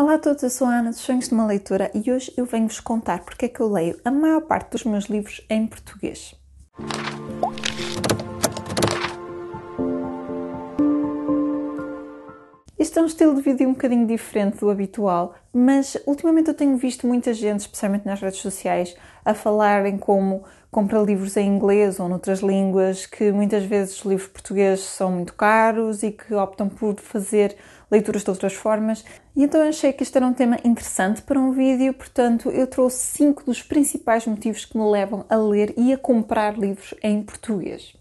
Olá a todos, eu sou a Ana dos Sonhos de uma Leitura e hoje eu venho-vos contar porque é que eu leio a maior parte dos meus livros em português. Este é um estilo de vídeo um bocadinho diferente do habitual, mas ultimamente eu tenho visto muita gente, especialmente nas redes sociais, a falarem como compra livros em inglês ou noutras línguas, que muitas vezes os livros portugueses são muito caros e que optam por fazer leituras de outras formas. E então achei que este era um tema interessante para um vídeo, portanto, eu trouxe cinco dos principais motivos que me levam a ler e a comprar livros em português.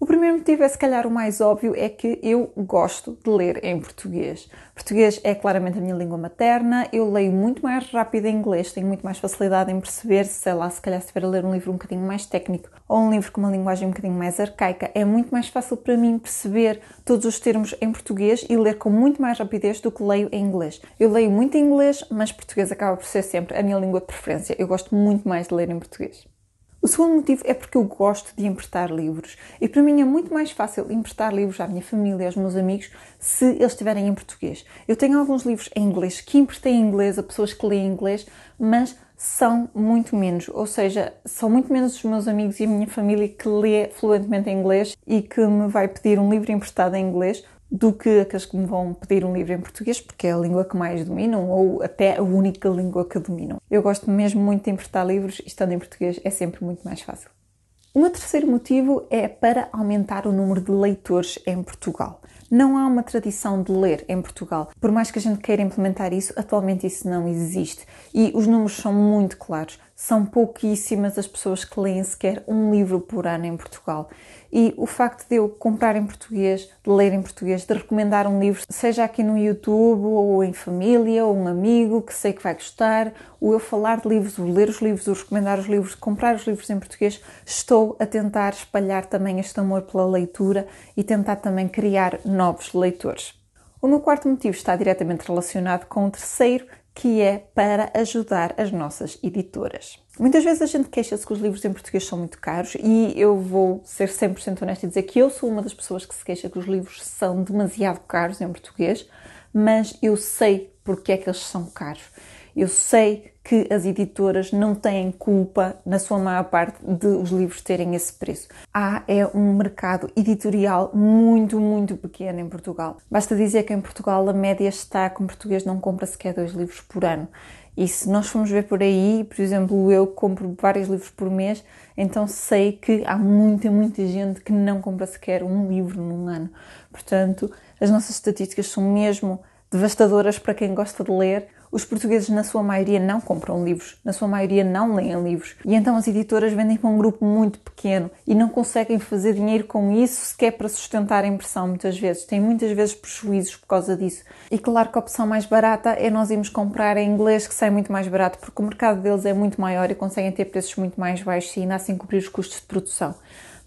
O primeiro motivo é se calhar o mais óbvio, é que eu gosto de ler em português. Português é claramente a minha língua materna, eu leio muito mais rápido em inglês, tenho muito mais facilidade em perceber, sei lá, se calhar se estiver a ler um livro um bocadinho mais técnico ou um livro com uma linguagem um bocadinho mais arcaica, é muito mais fácil para mim perceber todos os termos em português e ler com muito mais rapidez do que leio em inglês. Eu leio muito em inglês, mas português acaba por ser sempre a minha língua de preferência. Eu gosto muito mais de ler em português. O segundo motivo é porque eu gosto de emprestar livros e para mim é muito mais fácil emprestar livros à minha família, aos meus amigos, se eles estiverem em português. Eu tenho alguns livros em inglês que emprestei em inglês a pessoas que leem inglês, mas são muito menos, ou seja, são muito menos os meus amigos e a minha família que lê fluentemente em inglês e que me vai pedir um livro emprestado em inglês do que aqueles que me vão pedir um livro em português, porque é a língua que mais dominam, ou até a única língua que dominam. Eu gosto mesmo muito de importar livros, estando em português é sempre muito mais fácil. O meu terceiro motivo é para aumentar o número de leitores em Portugal. Não há uma tradição de ler em Portugal. Por mais que a gente queira implementar isso, atualmente isso não existe. E os números são muito claros são pouquíssimas as pessoas que leem sequer um livro por ano em Portugal. E o facto de eu comprar em português, de ler em português, de recomendar um livro, seja aqui no YouTube ou em família, ou um amigo que sei que vai gostar, ou eu falar de livros, ou ler os livros, ou recomendar os livros, comprar os livros em português, estou a tentar espalhar também este amor pela leitura e tentar também criar novos leitores. O meu quarto motivo está diretamente relacionado com o terceiro, que é para ajudar as nossas editoras. Muitas vezes a gente queixa-se que os livros em português são muito caros e eu vou ser 100% honesta e dizer que eu sou uma das pessoas que se queixa que os livros são demasiado caros em português, mas eu sei porque é que eles são caros. Eu sei que as editoras não têm culpa, na sua maior parte, de os livros terem esse preço. Há é um mercado editorial muito, muito pequeno em Portugal. Basta dizer que em Portugal a média está com um português não compra sequer dois livros por ano. E se nós formos ver por aí, por exemplo, eu compro vários livros por mês, então sei que há muita, muita gente que não compra sequer um livro num ano. Portanto, as nossas estatísticas são mesmo devastadoras para quem gosta de ler, os portugueses, na sua maioria, não compram livros, na sua maioria, não leem livros. E então as editoras vendem para um grupo muito pequeno e não conseguem fazer dinheiro com isso sequer para sustentar a impressão, muitas vezes. Têm muitas vezes prejuízos por causa disso. E claro que a opção mais barata é nós irmos comprar em inglês, que sai muito mais barato, porque o mercado deles é muito maior e conseguem ter preços muito mais baixos e ainda assim cobrir os custos de produção.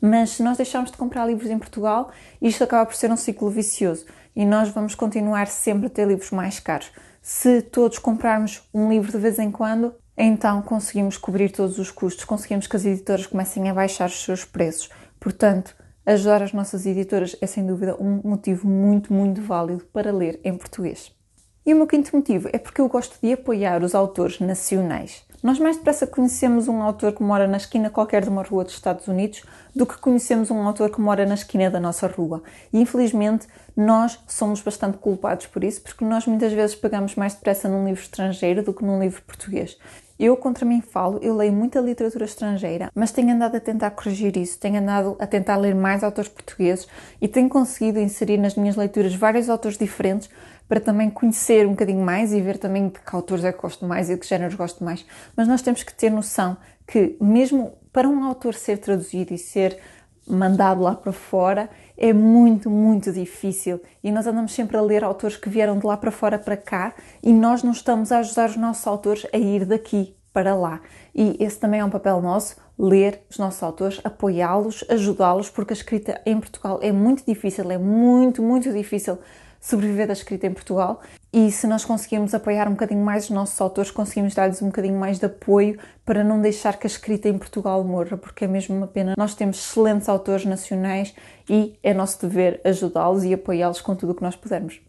Mas se nós deixarmos de comprar livros em Portugal, isto acaba por ser um ciclo vicioso e nós vamos continuar sempre a ter livros mais caros. Se todos comprarmos um livro de vez em quando, então conseguimos cobrir todos os custos, conseguimos que as editoras comecem a baixar os seus preços. Portanto, ajudar as nossas editoras é sem dúvida um motivo muito, muito válido para ler em português. E o meu quinto motivo é porque eu gosto de apoiar os autores nacionais. Nós mais depressa conhecemos um autor que mora na esquina qualquer de uma rua dos Estados Unidos do que conhecemos um autor que mora na esquina da nossa rua. E infelizmente nós somos bastante culpados por isso, porque nós muitas vezes pegamos mais depressa num livro estrangeiro do que num livro português. Eu contra mim falo, eu leio muita literatura estrangeira, mas tenho andado a tentar corrigir isso, tenho andado a tentar ler mais autores portugueses e tenho conseguido inserir nas minhas leituras vários autores diferentes para também conhecer um bocadinho mais e ver também de que autores é que gosto mais e de que géneros gosto mais. Mas nós temos que ter noção que, mesmo para um autor ser traduzido e ser mandado lá para fora, é muito, muito difícil. E nós andamos sempre a ler autores que vieram de lá para fora para cá e nós não estamos a ajudar os nossos autores a ir daqui para lá. E esse também é um papel nosso, ler os nossos autores, apoiá-los, ajudá-los, porque a escrita em Portugal é muito difícil, é muito, muito difícil sobreviver da escrita em Portugal. E se nós conseguirmos apoiar um bocadinho mais os nossos autores, conseguimos dar-lhes um bocadinho mais de apoio para não deixar que a escrita em Portugal morra, porque é mesmo uma pena. Nós temos excelentes autores nacionais e é nosso dever ajudá-los e apoiá-los com tudo o que nós pudermos.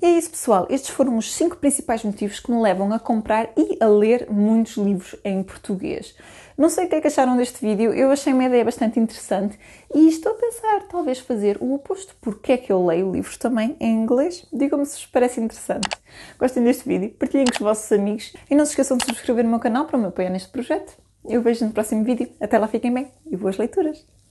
E é isso, pessoal. Estes foram os cinco principais motivos que me levam a comprar e a ler muitos livros em português. Não sei o que é que acharam deste vídeo, eu achei uma ideia bastante interessante e estou a pensar, talvez, fazer o oposto. Porque é que eu leio livros também em inglês? Digam-me se vos parece interessante. Gostem deste vídeo, partilhem com os vossos amigos e não se esqueçam de subscrever o meu canal para me apoiar neste projeto. Eu vejo no próximo vídeo. Até lá, fiquem bem e boas leituras!